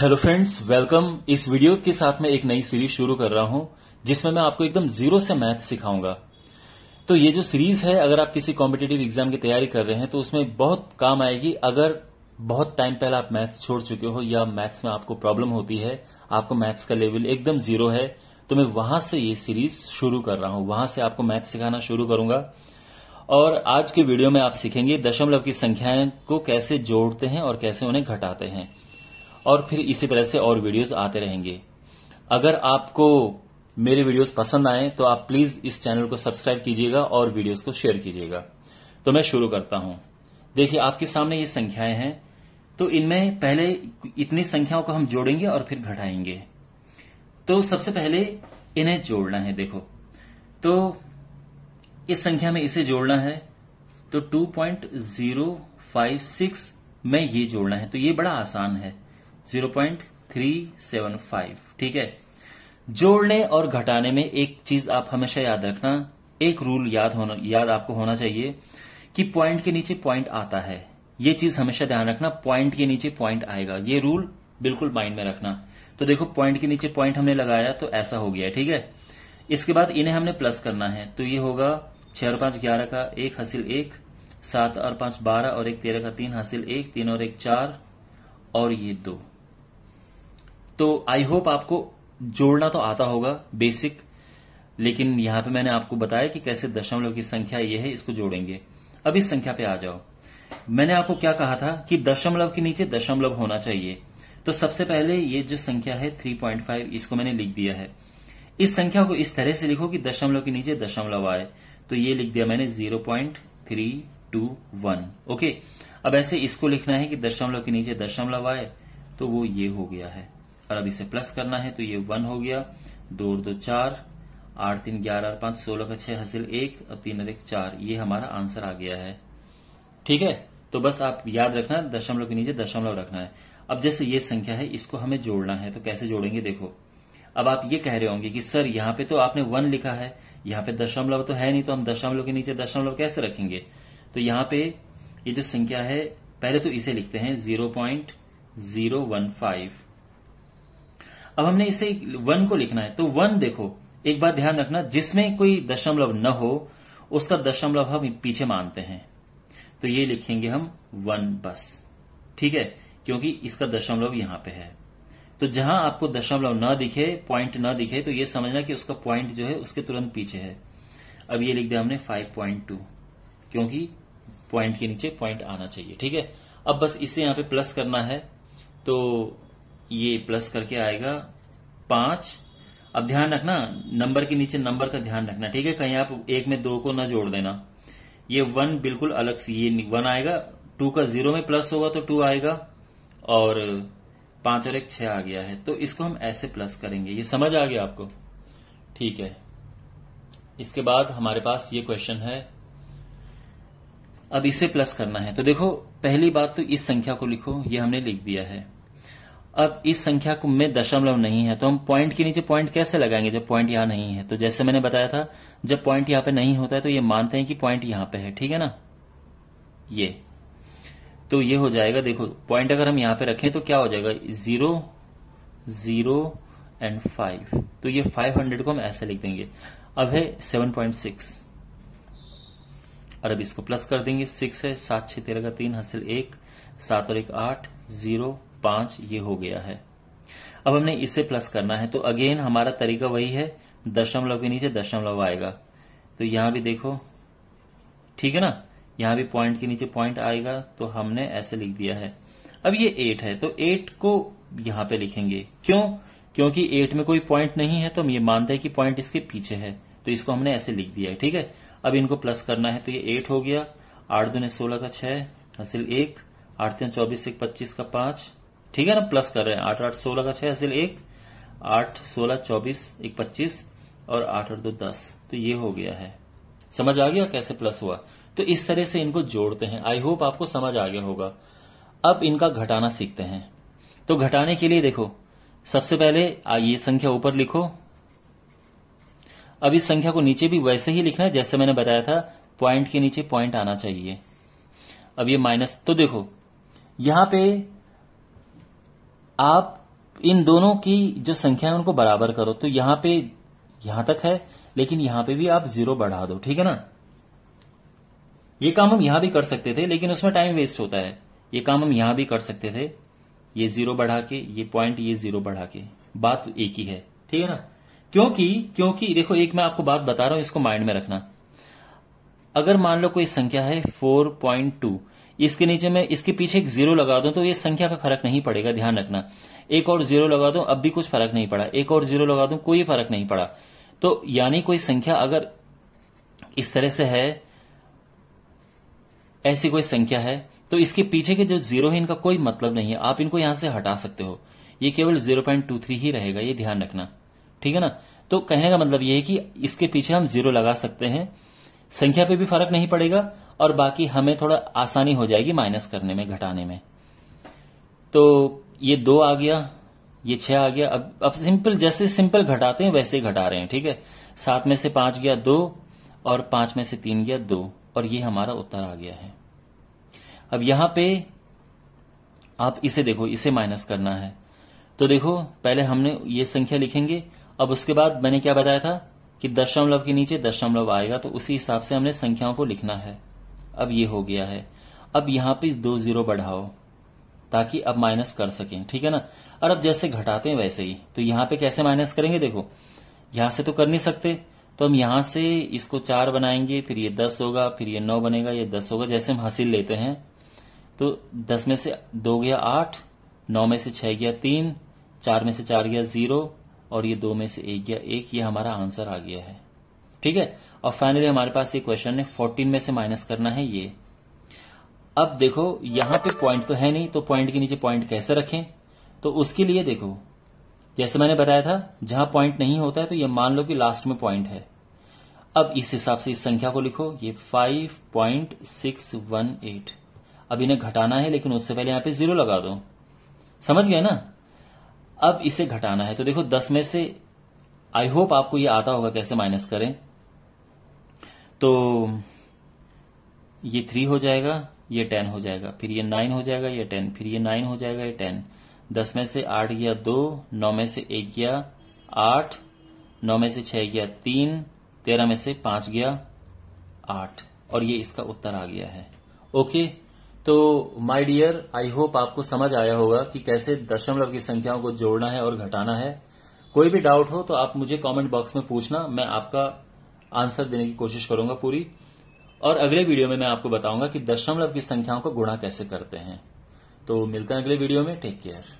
hello friends welcome इस video के साथ मैं एक नई सीरीज शुरू कर रहा हूं जिसमें मैं आपको एकदम जीरो से मैथ सिखाऊंगा तो ये जो सीरीज है अगर आप किसी कॉम्पिटेटिव एग्जाम की तैयारी कर रहे हैं तो उसमें बहुत काम आएगी अगर बहुत टाइम पहले आप मैथ्स छोड़ चुके हो या मैथ्स में आपको प्रॉब्लम होती है आपको मैथ्स का लेवल एकदम जीरो है तो मैं वहां से ये सीरीज शुरू कर रहा हूं वहां से आपको मैथ सिखाना शुरू करूंगा और आज के वीडियो में आप सीखेंगे दशमलव की संख्याएं को कैसे जोड़ते हैं और कैसे उन्हें घटाते हैं और फिर इसी तरह से और वीडियोस आते रहेंगे अगर आपको मेरे वीडियोस पसंद आए तो आप प्लीज इस चैनल को सब्सक्राइब कीजिएगा और वीडियोस को शेयर कीजिएगा तो मैं शुरू करता हूं देखिए आपके सामने ये संख्याएं हैं तो इनमें पहले इतनी संख्याओं को हम जोड़ेंगे और फिर घटाएंगे तो सबसे पहले इन्हें जोड़ना है देखो तो इस संख्या में इसे जोड़ना है तो 2.056 में ये जोड़ना है तो ये बड़ा आसान है zero point three seven five ठीक है जोड़ने और घटाने में एक चीज आप हमेशा याद रखना एक रूल याद होना याद आपको होना चाहिए कि पॉइंट के नीचे पॉइंट आता है ये चीज हमेशा ध्यान रखना पॉइंट के नीचे पॉइंट आएगा ये रूल बिल्कुल माइंड में रखना तो देखो पॉइंट के नीचे पॉइंट हमने लगाया तो ऐसा हो गया ठीक है इसके बाद इन्हें हमने प्लस करना है तो ये होगा छह और पांच ग्यारह का एक हासिल एक सात और पांच बारह और एक तेरह का तीन हासिल एक तीन और एक चार और ये दो तो आई होप आपको जोड़ना तो आता होगा बेसिक लेकिन यहां पे मैंने आपको बताया कि कैसे दशमलव की संख्या ये है इसको जोड़ेंगे अब इस संख्या पे आ जाओ मैंने आपको क्या कहा था कि दशमलव के नीचे दशमलव होना चाहिए तो सबसे पहले ये जो संख्या है 3.5 इसको मैंने लिख दिया है इस संख्या को इस तरह से लिखो कि दशमलव के नीचे दशमलव आए तो ये लिख दिया मैंने जीरो ओके अब ऐसे इसको लिखना है कि दशमलव के नीचे दशमलव आए तो वो ये हो गया है और अब इसे प्लस करना है तो ये वन हो गया दो और दो चार आठ तीन ग्यारह और पांच सोलह का छह हासिल एक और तीन अधिक चार ये हमारा आंसर आ गया है ठीक है तो बस आप याद रखना दशमलव के नीचे दशमलव रखना है अब जैसे ये संख्या है इसको हमें जोड़ना है तो कैसे जोड़ेंगे देखो अब आप ये कह रहे होंगे कि सर यहाँ पे तो आपने वन लिखा है यहाँ पे दशमलव तो है नहीं तो हम दशमलव के नीचे दशमलव कैसे रखेंगे तो यहाँ पे ये जो संख्या है पहले तो इसे लिखते हैं zero point zero one five अब हमने इसे वन को लिखना है तो वन देखो एक बात ध्यान रखना जिसमें कोई दशमलव न हो उसका दशमलव हम पीछे मानते हैं तो ये लिखेंगे हम वन बस ठीक है क्योंकि इसका दशमलव यहां पे है तो जहां आपको दशमलव ना दिखे पॉइंट ना दिखे तो ये समझना कि उसका पॉइंट जो है उसके तुरंत पीछे है अब ये लिख दिया हमने 5.2 क्योंकि पॉइंट के नीचे पॉइंट आना चाहिए ठीक है अब बस इसे यहां पे प्लस करना है तो ये प्लस करके आएगा पांच अब ध्यान रखना नंबर के नीचे नंबर का ध्यान रखना ठीक है कहीं आप एक में दो को ना जोड़ देना ये वन बिल्कुल अलग से ये वन आएगा टू का जीरो में प्लस होगा तो टू आएगा और पांच और एक छह आ गया है तो इसको हम ऐसे प्लस करेंगे ये समझ आ गया आपको ठीक है इसके बाद हमारे पास ये क्वेश्चन है अब इसे प्लस करना है तो देखो पहली बात तो इस संख्या को लिखो ये हमने लिख दिया है अब इस संख्या को में दशमलव नहीं है तो हम पॉइंट के नीचे पॉइंट कैसे लगाएंगे जब पॉइंट यहां नहीं है तो जैसे मैंने बताया था जब पॉइंट यहां पे नहीं होता है तो ये मानते हैं कि पॉइंट यहां पे है ठीक है ना ये तो ये हो जाएगा देखो पॉइंट अगर हम यहां पे रखें तो क्या हो जाएगा जीरो जीरो एंड फाइव तो ये फाइव हंड्रेड को हम ऐसे लिख देंगे अब है सेवन पॉइंट सिक्स और अब इसको प्लस कर देंगे सिक्स है सात छह तेरह का तीन हासिल एक सात और एक आठ जीरो पांच ये हो गया है अब हमने इससे प्लस करना है तो अगेन हमारा तरीका वही है दशमलव के नीचे दशमलव आएगा तो यहां भी देखो ठीक है ना यहां भी पॉइंट के नीचे पॉइंट आएगा तो हमने ऐसे लिख दिया है अब ये एट है तो एट को यहां पे लिखेंगे क्यों क्योंकि एट में कोई पॉइंट नहीं है तो हम ये मानते हैं कि पॉइंट इसके पीछे है तो इसको हमने ऐसे लिख दिया है ठीक है अब इनको प्लस करना है तो ये एट हो गया आठ दूने सोलह का छह हासिल एक आठ तीन चौबीस एक पच्चीस का पांच ठीक है ना प्लस कर रहे हैं आठ आठ सोलह का छह हासिल एक आठ सोलह चौबीस एक पच्चीस और आठ आठ दो दस तो ये हो गया है समझ आ गया कैसे प्लस हुआ तो इस तरह से इनको जोड़ते हैं आई होप आपको समझ आ गया होगा अब इनका घटाना सीखते हैं तो घटाने के लिए देखो सबसे पहले ये संख्या ऊपर लिखो अब इस संख्या को नीचे भी वैसे ही लिखना है जैसे मैंने बताया था पॉइंट के नीचे पॉइंट आना चाहिए अब ये माइनस तो देखो यहां पे आप इन दोनों की जो संख्या है उनको बराबर करो तो यहां पे यहां तक है लेकिन यहां पे भी आप जीरो बढ़ा दो ठीक है ना ये काम हम यहां भी कर सकते थे लेकिन उसमें टाइम वेस्ट होता है ये काम हम यहां भी कर सकते थे ये जीरो बढ़ा के ये पॉइंट ये जीरो बढ़ा के बात एक ही है ठीक है ना क्योंकि क्योंकि देखो एक मैं आपको बात बता रहा हूं इसको माइंड में रखना अगर मान लो कोई संख्या है फोर पॉइंट टू इसके नीचे मैं इसके पीछे एक जीरो लगा दूं तो ये संख्या पे फर्क नहीं पड़ेगा ध्यान रखना एक और जीरो लगा दूं अब भी कुछ फर्क नहीं पड़ा एक और जीरो लगा दूं कोई फर्क नहीं पड़ा तो यानी कोई संख्या अगर इस तरह से है ऐसी कोई संख्या है तो इसके पीछे के जो जीरो है इनका कोई मतलब नहीं है आप इनको यहां से हटा सकते हो ये केवल जीरो टू थ्री ही रहेगा ये ध्यान रखना ठीक है ना तो कहने का मतलब ये है कि इसके पीछे हम जीरो लगा सकते हैं संख्या पे भी फर्क नहीं पड़ेगा और बाकी हमें थोड़ा आसानी हो जाएगी माइनस करने में घटाने में तो ये दो आ गया ये छह आ गया अब अब सिंपल जैसे सिंपल घटाते हैं वैसे घटा रहे हैं ठीक है सात में से पांच गया दो और पांच में से तीन गया दो और ये हमारा उत्तर आ गया है अब यहां पे आप इसे देखो इसे माइनस करना है तो देखो पहले हमने ये संख्या लिखेंगे अब उसके बाद मैंने क्या बताया था कि दशमलव के नीचे दशमलव आएगा तो उसी हिसाब से हमने संख्याओं को लिखना है अब ये हो गया है अब यहां पे दो जीरो बढ़ाओ ताकि अब माइनस कर सकें ठीक है ना और अब जैसे घटाते हैं वैसे ही तो यहां पे कैसे माइनस करेंगे देखो यहां से तो कर नहीं सकते तो हम यहां से इसको चार बनाएंगे फिर ये दस होगा फिर ये नौ बनेगा ये दस होगा जैसे हम हासिल लेते हैं तो दस में से दो गया आठ नौ में से छह गया तीन चार में से चार गया जीरो और ये दो में से एक गया एक ये हमारा आंसर आ गया है ठीक है और फाइनली हमारे पास ये क्वेश्चन है फोर्टीन में से माइनस करना है ये अब देखो यहां पे पॉइंट तो है नहीं तो पॉइंट के नीचे पॉइंट कैसे रखें तो उसके लिए देखो जैसे मैंने बताया था जहां पॉइंट नहीं होता है तो ये मान लो कि लास्ट में पॉइंट है अब इस हिसाब से इस संख्या को लिखो ये 5.618 अब इन्हें घटाना है लेकिन उससे पहले यहां पे जीरो लगा दो समझ गए ना अब इसे घटाना है तो देखो दस में से आई होप आपको यह आता होगा कैसे माइनस करें तो ये थ्री हो जाएगा ये टेन हो जाएगा फिर ये नाइन हो जाएगा ये टेन फिर ये नाइन हो जाएगा ये टेन दस में से आठ गया दो नौ में से एक गया आठ नौ में से छह गया तीन तेरह में से पांच गया आठ और ये इसका उत्तर आ गया है ओके तो माय डियर आई होप आपको समझ आया होगा कि कैसे दशमलव की संख्याओं को जोड़ना है और घटाना है कोई भी डाउट हो तो आप मुझे कमेंट बॉक्स में पूछना मैं आपका आंसर देने की कोशिश करूंगा पूरी और अगले वीडियो में मैं आपको बताऊंगा कि दशमलव की संख्याओं को गुणा कैसे करते हैं तो मिलते हैं अगले वीडियो में टेक केयर